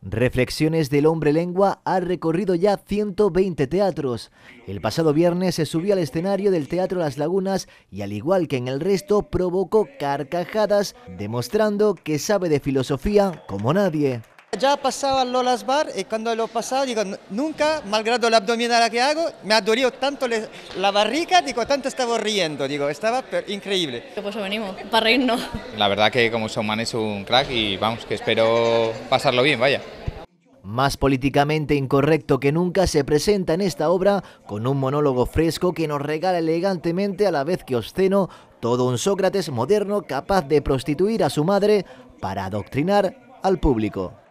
Reflexiones del hombre lengua ha recorrido ya 120 teatros. El pasado viernes se subió al escenario del Teatro Las Lagunas y al igual que en el resto provocó carcajadas, demostrando que sabe de filosofía como nadie. Ya pasaba Lolas Bar y cuando lo pasaba, digo, nunca, malgrado la abdominal que hago, me ha dolido tanto la barrica, digo, tanto estaba riendo, digo, estaba increíble. Pues venimos, para reírnos. La verdad que como son es un crack y vamos, que espero pasarlo bien, vaya. Más políticamente incorrecto que nunca se presenta en esta obra con un monólogo fresco que nos regala elegantemente a la vez que obsceno todo un Sócrates moderno capaz de prostituir a su madre para adoctrinar al público.